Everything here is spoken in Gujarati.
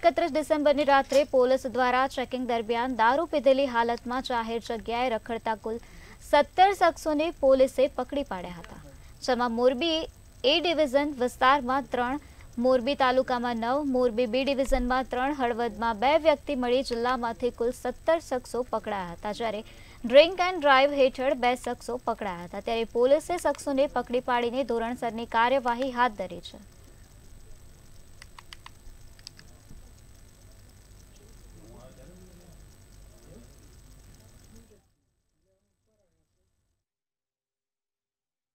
ગત ડિસેમ્બરની રાત્રે પોલીસ દ્વારા ચેકિંગ દરમિયાન દારૂ પીધેલી હાલતમાં જાહેર જગ્યાએ રખડતા કુલ સત્તર શખ્સોને પોલીસે પકડી પાડ્યા હતા જેમાં મોરબી એ ડિવિઝન વિસ્તારમાં ત્રણ મોરબી તાલુકામાં નવ મોરબી બી ડિવિઝનમાં ત્રણ હળવદમાં બે વ્યક્તિ મળી જિલ્લામાંથી કુલ સત્તર શખ્સો પકડાયા હતા જ્યારે ડ્રિંક એન્ડ ડ્રાઈવ હેઠળ બે શખ્સો પકડાયા હતા ત્યારે પોલીસે શખ્સોને પકડી પાડીને ધોરણસરની કાર્યવાહી હાથ ધરી છે